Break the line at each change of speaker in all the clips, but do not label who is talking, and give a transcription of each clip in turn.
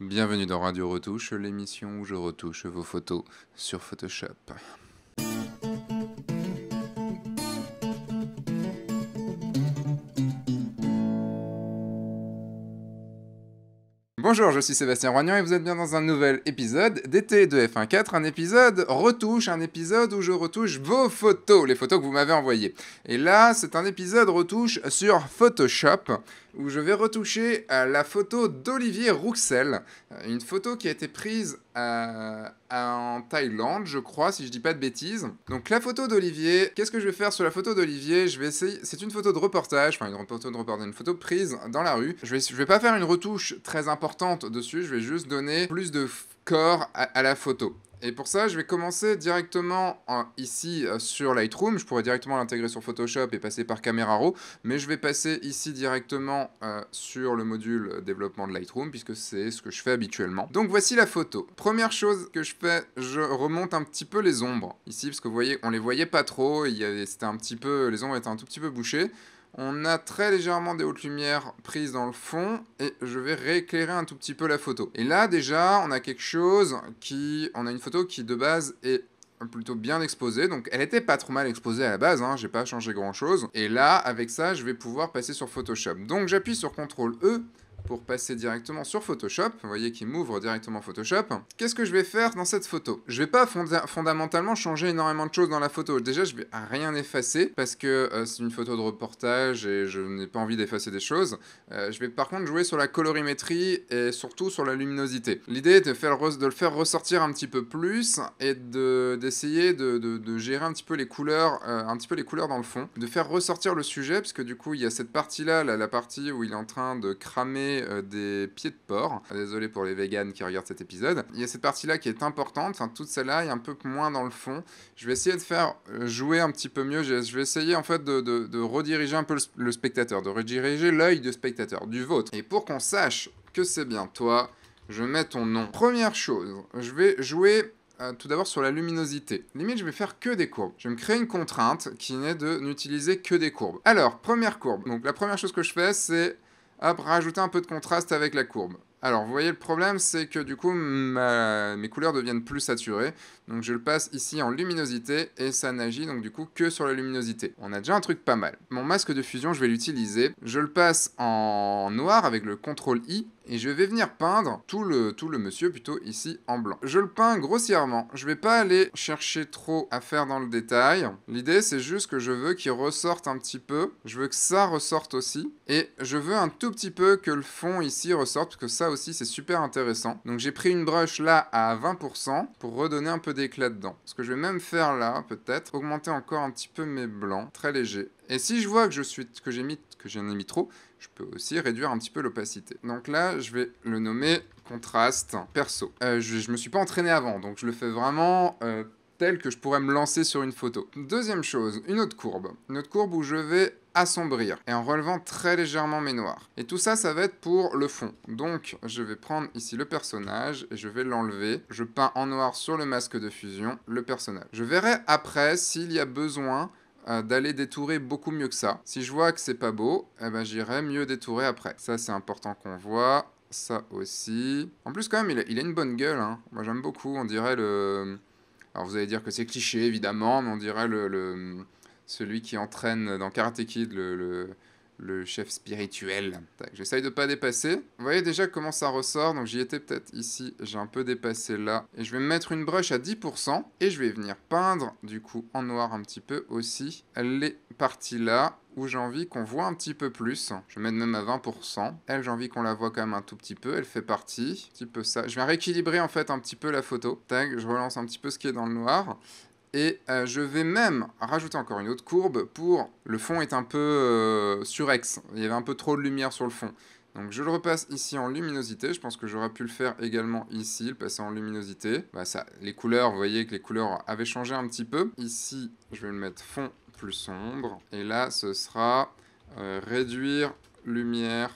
Bienvenue dans Radio Retouche, l'émission où je retouche vos photos sur Photoshop. Bonjour, je suis Sébastien Roignan et vous êtes bien dans un nouvel épisode d'été de F1.4, un épisode retouche, un épisode où je retouche vos photos, les photos que vous m'avez envoyées. Et là, c'est un épisode retouche sur Photoshop où je vais retoucher à euh, la photo d'Olivier Rouxel, euh, une photo qui a été prise euh, en Thaïlande, je crois, si je dis pas de bêtises. Donc la photo d'Olivier, qu'est-ce que je vais faire sur la photo d'Olivier Je vais essayer, c'est une photo de reportage, enfin une photo de reportage, une photo prise dans la rue. Je vais, je vais pas faire une retouche très importante dessus, je vais juste donner plus de corps à la photo. Et pour ça, je vais commencer directement ici euh, sur Lightroom. Je pourrais directement l'intégrer sur Photoshop et passer par Camera Raw, mais je vais passer ici directement euh, sur le module euh, développement de Lightroom puisque c'est ce que je fais habituellement. Donc voici la photo. Première chose que je fais, je remonte un petit peu les ombres ici parce que vous voyez, on les voyait pas trop. C'était un petit peu, les ombres étaient un tout petit peu bouchées. On a très légèrement des hautes lumières prises dans le fond et je vais rééclairer un tout petit peu la photo. Et là déjà, on a quelque chose qui... On a une photo qui de base est plutôt bien exposée. Donc elle était pas trop mal exposée à la base, hein, j'ai pas changé grand chose. Et là, avec ça, je vais pouvoir passer sur Photoshop. Donc j'appuie sur CTRL-E pour passer directement sur Photoshop. Vous voyez qu'il m'ouvre directement Photoshop. Qu'est-ce que je vais faire dans cette photo Je vais pas fondamentalement changer énormément de choses dans la photo. Déjà, je vais rien effacer parce que euh, c'est une photo de reportage et je n'ai pas envie d'effacer des choses. Euh, je vais par contre jouer sur la colorimétrie et surtout sur la luminosité. L'idée est de, faire de le faire ressortir un petit peu plus et d'essayer de, de, gérer un petit peu les couleurs, euh, un petit peu les couleurs dans le fond, de faire ressortir le sujet parce que du coup, il y a cette partie là, la partie où il est en train de cramer euh, des pieds de porc. Désolé pour les véganes qui regardent cet épisode. Il y a cette partie-là qui est importante. Enfin, toute celle-là est un peu moins dans le fond. Je vais essayer de faire euh, jouer un petit peu mieux. Je vais essayer en fait de, rediriger un peu le, spectateur, de rediriger l'œil du spectateur, du vôtre. Et pour qu'on sache que c'est bien toi, je mets ton nom. Première chose, je vais jouer euh, tout d'abord sur la luminosité. Limite, je vais faire que des courbes. Je vais me créer une contrainte qui n'est de n'utiliser que des courbes. Alors, première courbe. Donc, la première chose que je fais, c'est hop, rajouter un peu de contraste avec la courbe. Alors, vous voyez, le problème, c'est que du coup, mes couleurs deviennent plus saturées. Donc, je le passe ici en luminosité et ça n'agit donc du coup que sur la luminosité. On a déjà un truc pas mal. Mon masque de fusion, je vais l'utiliser. Je le passe en noir avec le CTRL-I et je vais venir peindre tout le, tout le monsieur plutôt ici en blanc. Je le peins grossièrement, je vais pas aller chercher trop à faire dans le détail. L'idée c'est juste que je veux qu'il ressorte un petit peu, je veux que ça ressorte aussi et je veux un tout petit peu que le fond ici ressorte parce que ça aussi c'est super intéressant. Donc j'ai pris une brush là à 20% pour redonner un peu d'éclat dedans. Ce que je vais même faire là peut-être, augmenter encore un petit peu mes blancs, très léger. Et si je vois que je suis que j'en ai mis trop, je peux aussi réduire un petit peu l'opacité. Donc là, je vais le nommer contraste perso. Euh, je, ne me suis pas entraîné avant, donc je le fais vraiment euh, tel que je pourrais me lancer sur une photo. Deuxième chose, une autre courbe. Une autre courbe où je vais assombrir et en relevant très légèrement mes noirs. Et tout ça, ça va être pour le fond. Donc, je vais prendre ici le personnage et je vais l'enlever. Je peins en noir sur le masque de fusion le personnage. Je verrai après s'il y a besoin Hein, d'aller détourer beaucoup mieux que ça. Si je vois que c'est pas beau, eh ben, j'irai mieux détourer après. Ça, c'est important qu'on voit. Ça aussi. En plus, quand même, il a, une bonne gueule. Hein. Moi, j'aime beaucoup. On dirait le... Alors, vous allez dire que c'est cliché, évidemment, mais on dirait le... le... Celui qui entraîne dans Karate Kid le le chef spirituel. J'essaye de pas dépasser. Vous voyez déjà comment ça ressort. Donc j'y étais peut-être ici, j'ai un peu dépassé là. Et je vais mettre une brush à 10% et je vais venir peindre du coup en noir un petit peu aussi les parties là où j'ai envie qu'on voit un petit peu plus. Je mets même à 20%. Elle, j'ai envie qu'on la voit quand même un tout petit peu. Elle fait partie. Un petit peu ça. Je viens rééquilibrer en fait un petit peu la photo. je relance un petit peu ce qui est dans le noir. Et euh, je vais même rajouter encore une autre courbe pour... Le fond est un peu euh, surex. Il y avait un peu trop de lumière sur le fond. Donc je le repasse ici en luminosité, je pense que j'aurais pu le faire également ici, le passer en luminosité. Bah, les couleurs, vous voyez que les couleurs avaient changé un petit peu. Ici, je vais le mettre fond plus sombre. Et là, ce sera euh, réduire lumière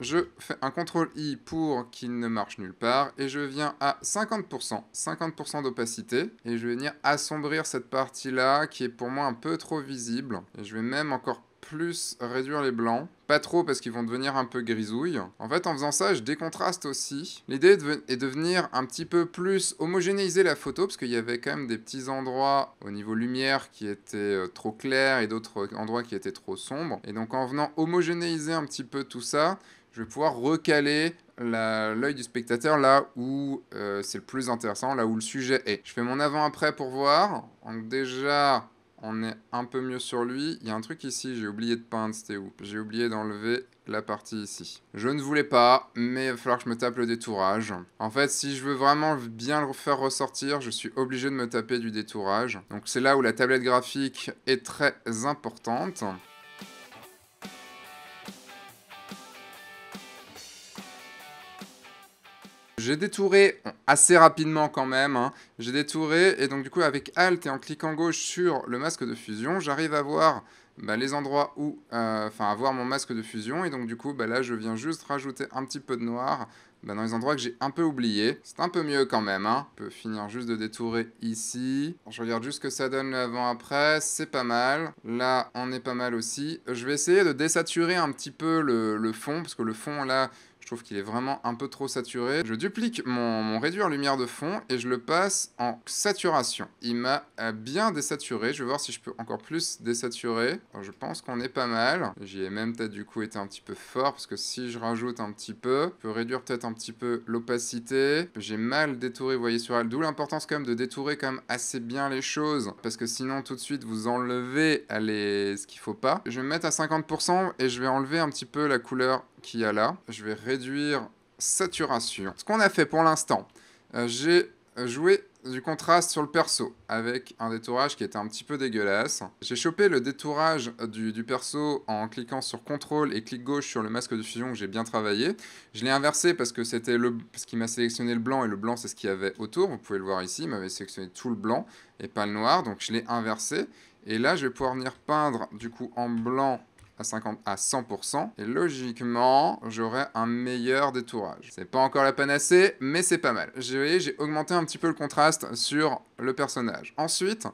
je fais un contrôle I pour qu'il ne marche nulle part et je viens à 50%, 50% d'opacité et je vais venir assombrir cette partie-là qui est pour moi un peu trop visible. Et je vais même encore plus réduire les blancs pas trop parce qu'ils vont devenir un peu grisouilles. En fait, en faisant ça, je décontraste aussi. L'idée est de venir un petit peu plus homogénéiser la photo parce qu'il y avait quand même des petits endroits au niveau lumière qui étaient euh, trop clairs et d'autres euh, endroits qui étaient trop sombres. Et donc en venant homogénéiser un petit peu tout ça, je vais pouvoir recaler l'œil du spectateur là où euh, c'est le plus intéressant, là où le sujet est. Je fais mon avant-après pour voir. Donc déjà, on est un peu mieux sur lui. Il y a un truc ici, j'ai oublié de peindre, c'était où J'ai oublié d'enlever la partie ici. Je ne voulais pas, mais il va falloir que je me tape le détourage. En fait, si je veux vraiment bien le faire ressortir, je suis obligé de me taper du détourage. Donc c'est là où la tablette graphique est très importante. J'ai détouré assez rapidement quand même, hein. j'ai détouré et donc du coup avec Alt et en cliquant gauche sur le masque de fusion, j'arrive à voir bah, les endroits où, euh, enfin à voir mon masque de fusion et donc du coup bah, là je viens juste rajouter un petit peu de noir bah, dans les endroits que j'ai un peu oubliés. C'est un peu mieux quand même, hein. on peut finir juste de détourer ici. Je regarde juste ce que ça donne l'avant-après, c'est pas mal. Là on est pas mal aussi. Je vais essayer de désaturer un petit peu le, le fond parce que le fond là je trouve qu'il est vraiment un peu trop saturé. Je duplique mon, réduire lumière de fond et je le passe en saturation. Il m'a euh, bien désaturé. Je vais voir si je peux encore plus désaturer. je pense qu'on est pas mal. J'y ai même peut-être du coup été un petit peu fort parce que si je rajoute un petit peu, je peux réduire peut-être un petit peu l'opacité. J'ai mal détouré, vous voyez sur elle. D'où l'importance quand même de détourer quand assez bien les choses parce que sinon tout de suite vous enlevez ce qu'il faut pas. Je vais me mettre à 50% et je vais enlever un petit peu la couleur qui y a là. Je vais réduire saturation. Ce qu'on a fait pour l'instant, euh, j'ai joué du contraste sur le perso avec un détourage qui était un petit peu dégueulasse. J'ai chopé le détourage du, perso en cliquant sur CTRL et clic gauche sur le masque de fusion que j'ai bien travaillé. Je l'ai inversé parce que c'était le ce qui m'a sélectionné le blanc et le blanc c'est ce qu'il y avait autour. Vous pouvez le voir ici, il m'avait sélectionné tout le blanc et pas le noir donc je l'ai inversé. Et là je vais pouvoir venir peindre du coup en blanc à, 50, à 100%. Et logiquement, j'aurai un meilleur détourage. C'est pas encore la panacée, mais c'est pas mal. Vous voyez, j'ai augmenté un petit peu le contraste sur le personnage. Ensuite,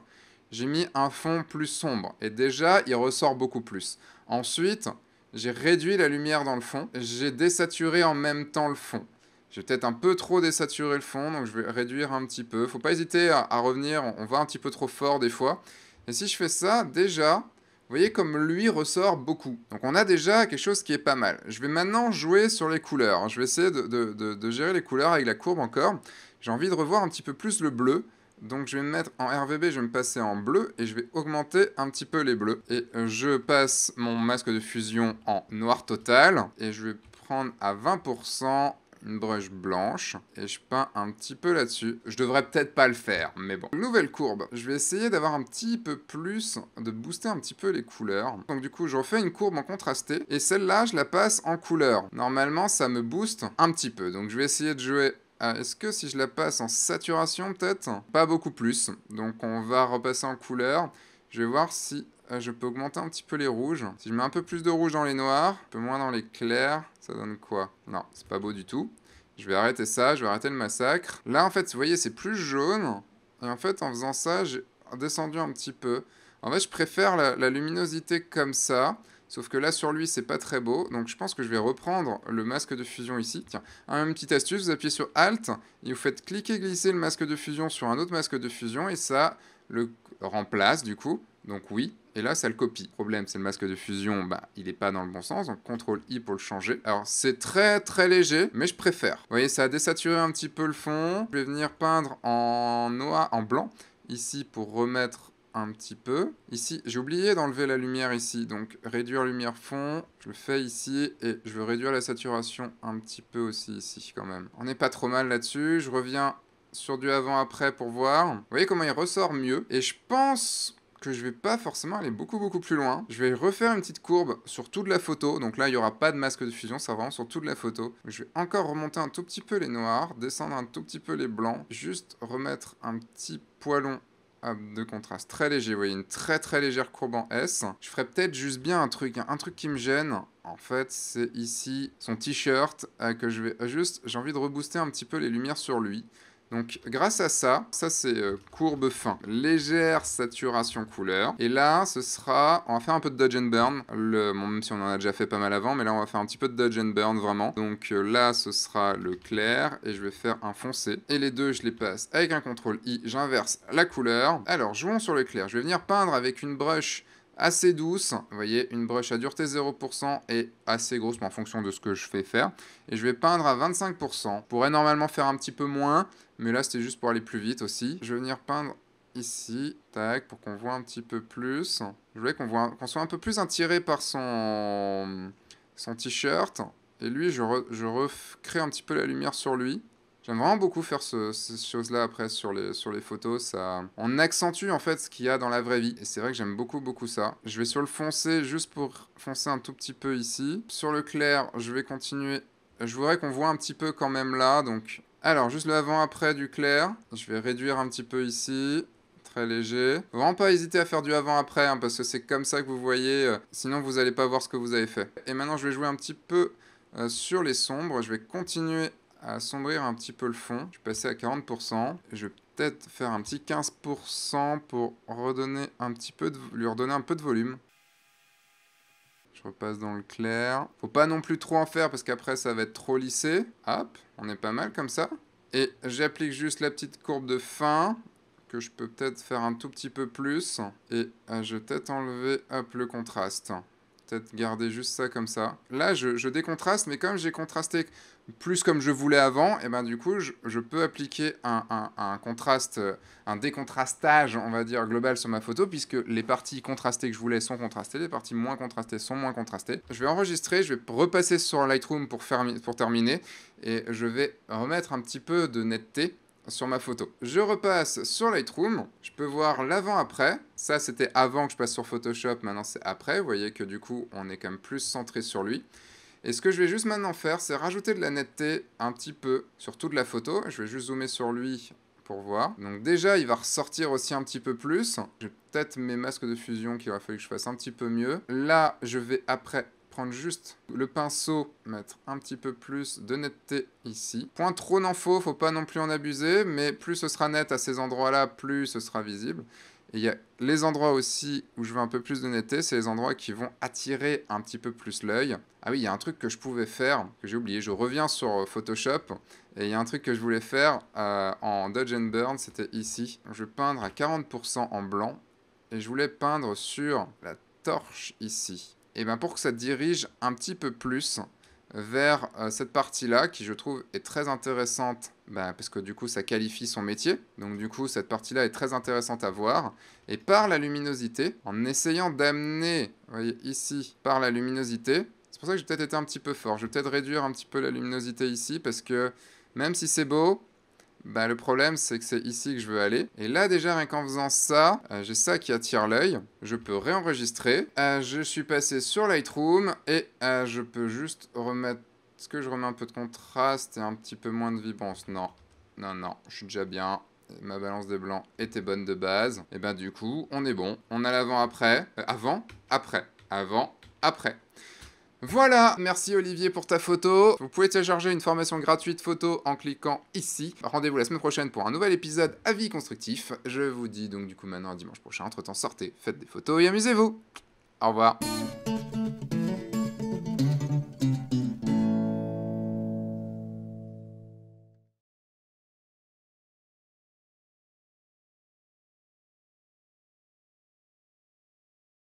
j'ai mis un fond plus sombre. Et déjà, il ressort beaucoup plus. Ensuite, j'ai réduit la lumière dans le fond. J'ai désaturé en même temps le fond. J'ai peut-être un peu trop désaturé le fond, donc je vais réduire un petit peu. Faut pas hésiter à, à revenir, on va un petit peu trop fort des fois. Et si je fais ça, déjà, vous voyez comme lui ressort beaucoup. Donc on a déjà quelque chose qui est pas mal. Je vais maintenant jouer sur les couleurs. Je vais essayer de, gérer les couleurs avec la courbe encore. J'ai envie de revoir un petit peu plus le bleu. Donc je vais me mettre en RVB, je vais me passer en bleu et je vais augmenter un petit peu les bleus. Et je passe mon masque de fusion en noir total et je vais prendre à 20% une brush blanche et je peins un petit peu là-dessus. Je devrais peut-être pas le faire, mais bon. Nouvelle courbe. Je vais essayer d'avoir un petit peu plus, de booster un petit peu les couleurs. Donc du coup, je refais une courbe en contrasté et celle-là, je la passe en couleur. Normalement, ça me booste un petit peu. Donc je vais essayer de jouer ah, Est-ce que si je la passe en saturation peut-être Pas beaucoup plus. Donc on va repasser en couleur. Je vais voir si euh, je peux augmenter un petit peu les rouges. Si je mets un peu plus de rouge dans les noirs, un peu moins dans les clairs, ça donne quoi Non, c'est pas beau du tout. Je vais arrêter ça, je vais arrêter le massacre. Là, en fait, vous voyez, c'est plus jaune. Et en fait, en faisant ça, j'ai descendu un petit peu. En fait, je préfère la, luminosité comme ça. Sauf que là, sur lui, c'est pas très beau. Donc, je pense que je vais reprendre le masque de fusion ici. Tiens, un, petit petite astuce, vous appuyez sur Alt, et vous faites cliquer, glisser le masque de fusion sur un autre masque de fusion, et ça le remplace, du coup. Donc oui, et là, ça le copie. problème, c'est le masque de fusion, bah, il n'est pas dans le bon sens, donc CTRL-I pour le changer. Alors, c'est très très léger, mais je préfère. Vous voyez, ça a désaturé un petit peu le fond. Je vais venir peindre en noir, en blanc, ici pour remettre un petit peu. Ici, j'ai oublié d'enlever la lumière ici, donc réduire lumière fond, je le fais ici, et je veux réduire la saturation un petit peu aussi ici quand même. On n'est pas trop mal là-dessus, je reviens sur du avant-après pour voir. Vous voyez comment il ressort mieux, et je pense que je vais pas forcément aller beaucoup beaucoup plus loin. Je vais refaire une petite courbe sur toute la photo. Donc là, il n'y aura pas de masque de fusion, ça vraiment sur toute la photo. Je vais encore remonter un tout petit peu les noirs, descendre un tout petit peu les blancs, juste remettre un petit poilon ah, de contraste très léger. Vous voyez, une très très légère courbe en S. Je ferais peut-être juste bien un truc, un truc qui me gêne. En fait, c'est ici son t-shirt euh, que je vais euh, juste... J'ai envie de rebooster un petit peu les lumières sur lui. Donc grâce à ça, ça c'est euh, courbe fin, légère saturation couleur. Et là, ce sera, on va faire un peu de dodge and burn, le, même si on en a déjà fait pas mal avant, mais là on va faire un petit peu de dodge and burn vraiment. Donc euh, là, ce sera le clair et je vais faire un foncé. Et les deux, je les passe avec un CTRL I, j'inverse la couleur. Alors jouons sur le clair, je vais venir peindre avec une brush assez douce. Vous voyez, une brush à dureté 0% et assez grosse en fonction de ce que je fais faire. Et je vais peindre à 25%. Je pourrais normalement faire un petit peu moins, mais là c'était juste pour aller plus vite aussi. Je vais venir peindre ici, tac, pour qu'on voit un petit peu plus. Je voulais qu'on qu'on soit un peu plus attiré par son, son t-shirt. Et lui, je, je recrée un petit peu la lumière sur lui. J'aime vraiment beaucoup faire ces choses-là après sur les, photos. Ça, on accentue en fait ce qu'il y a dans la vraie vie. Et c'est vrai que j'aime beaucoup, beaucoup ça. Je vais sur le foncé juste pour foncer un tout petit peu ici. Sur le clair, je vais continuer. Je voudrais qu'on voit un petit peu quand même là. Donc, alors juste le avant-après du clair. Je vais réduire un petit peu ici Très léger. vraiment pas hésiter à faire du avant-après, hein, parce que c'est comme ça que vous voyez, euh, sinon vous n'allez pas voir ce que vous avez fait. Et maintenant, je vais jouer un petit peu euh, sur les sombres. Je vais continuer à assombrir un petit peu le fond. Je suis passé à 40%. Je vais peut-être faire un petit 15% pour redonner un petit peu lui redonner un peu de volume. Je repasse dans le clair. Faut pas non plus trop en faire parce qu'après ça va être trop lissé. Hop, on est pas mal comme ça. Et j'applique juste la petite courbe de fin que je peux peut-être faire un tout petit peu plus. Et euh, je vais peut-être enlever le contraste peut-être garder juste ça comme ça. Là, je, décontraste, mais comme j'ai contrasté plus comme je voulais avant, et eh ben du coup, je, peux appliquer un, un, un, contraste, euh, un décontrastage, on va dire, global sur ma photo, puisque les parties contrastées que je voulais sont contrastées, les parties moins contrastées sont moins contrastées. Je vais enregistrer, je vais repasser sur Lightroom pour, pour terminer, et je vais remettre un petit peu de netteté sur ma photo. Je repasse sur Lightroom, je peux voir l'avant-après. Ça, c'était avant que je passe sur Photoshop, maintenant c'est après. Vous voyez que du coup, on est quand même plus centré sur lui. Et ce que je vais juste maintenant faire, c'est rajouter de la netteté un petit peu sur toute la photo. Je vais juste zoomer sur lui pour voir. Donc déjà, il va ressortir aussi un petit peu plus. J'ai peut-être mes masques de fusion qu'il aurait fallu que je fasse un petit peu mieux. Là, je vais après juste le pinceau, mettre un petit peu plus de netteté ici. Point trop n'en faut, faut pas non plus en abuser, mais plus ce sera net à ces endroits-là, plus ce sera visible. Et il y a les endroits aussi où je veux un peu plus de netteté, c'est les endroits qui vont attirer un petit peu plus l'œil. Ah oui, il y a un truc que je pouvais faire, que j'ai oublié, je reviens sur euh, Photoshop, et il y a un truc que je voulais faire euh, en Dodge and Burn, c'était ici. Je peindre à 40% en blanc, et je voulais peindre sur la torche ici et ben pour que ça dirige un petit peu plus vers euh, cette partie-là qui je trouve est très intéressante ben, parce que du coup ça qualifie son métier. Donc du coup cette partie-là est très intéressante à voir. Et par la luminosité, en essayant d'amener, voyez ici, par la luminosité, c'est pour ça que j'ai peut-être été un petit peu fort. Je vais peut-être réduire un petit peu la luminosité ici parce que même si c'est beau, bah, le problème c'est que c'est ici que je veux aller. Et là déjà rien qu'en faisant ça, euh, j'ai ça qui attire l'œil, je peux réenregistrer, euh, je suis passé sur Lightroom et euh, je peux juste remettre... Est-ce que je remets un peu de contraste et un petit peu moins de vibrance Non, non, non, je suis déjà bien. Ma balance des blancs était bonne de base. Et ben du coup, on est bon. On a l'avant après, avant, après, avant, après. Voilà, merci Olivier pour ta photo. Vous pouvez télécharger une formation gratuite photo en cliquant ici. Rendez-vous la semaine prochaine pour un nouvel épisode Avis constructif. Je vous dis donc du coup maintenant dimanche prochain. Entre-temps, sortez, faites des photos et amusez-vous. Au revoir.